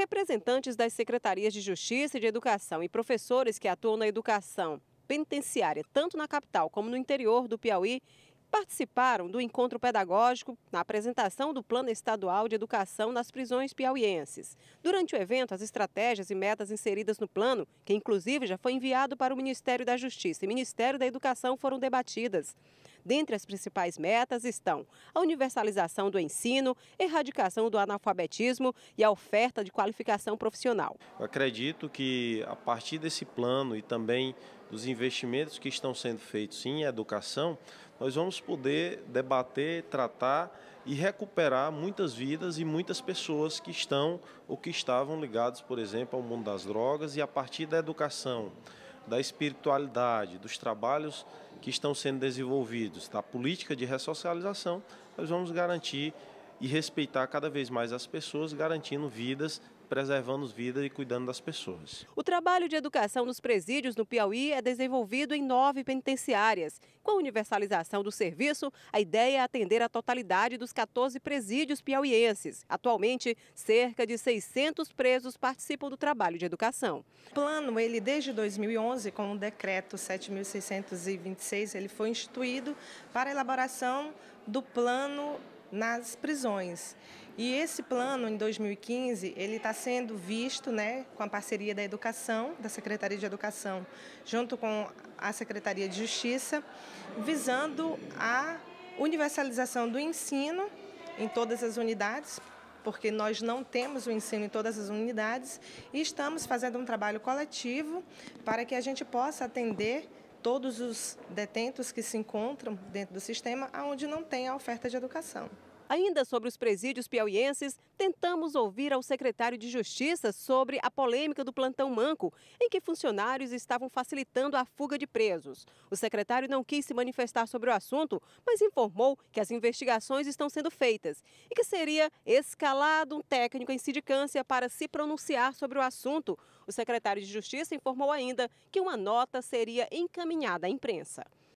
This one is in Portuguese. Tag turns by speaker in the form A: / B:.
A: Representantes das secretarias de Justiça e de Educação e professores que atuam na educação penitenciária, tanto na capital como no interior do Piauí, participaram do encontro pedagógico na apresentação do Plano Estadual de Educação nas prisões piauienses. Durante o evento, as estratégias e metas inseridas no plano, que inclusive já foi enviado para o Ministério da Justiça e Ministério da Educação, foram debatidas. Dentre as principais metas estão a universalização do ensino, erradicação do analfabetismo e a oferta de qualificação profissional.
B: Eu acredito que a partir desse plano e também dos investimentos que estão sendo feitos em educação, nós vamos poder debater, tratar e recuperar muitas vidas e muitas pessoas que estão ou que estavam ligados, por exemplo, ao mundo das drogas e a partir da educação da espiritualidade, dos trabalhos que estão sendo desenvolvidos, da política de ressocialização, nós vamos garantir e respeitar cada vez mais as pessoas, garantindo vidas preservando vidas e cuidando das pessoas.
A: O trabalho de educação nos presídios no Piauí é desenvolvido em nove penitenciárias. Com a universalização do serviço, a ideia é atender a totalidade dos 14 presídios piauienses. Atualmente, cerca de 600
C: presos participam do trabalho de educação. O plano, ele desde 2011, com o decreto 7.626, ele foi instituído para a elaboração do plano nas prisões. E esse plano, em 2015, ele está sendo visto né, com a parceria da Educação, da Secretaria de Educação, junto com a Secretaria de Justiça, visando a universalização do ensino em todas as unidades, porque nós não temos o ensino em todas as unidades e estamos fazendo um trabalho coletivo para que a gente possa atender todos os detentos que se encontram dentro do sistema aonde não tem a oferta de educação.
A: Ainda sobre os presídios piauienses, tentamos ouvir ao secretário de Justiça sobre a polêmica do plantão manco, em que funcionários estavam facilitando a fuga de presos. O secretário não quis se manifestar sobre o assunto, mas informou que as investigações estão sendo feitas e que seria escalado um técnico em sindicância para se pronunciar sobre o assunto. O secretário de Justiça informou ainda que uma nota seria encaminhada à imprensa.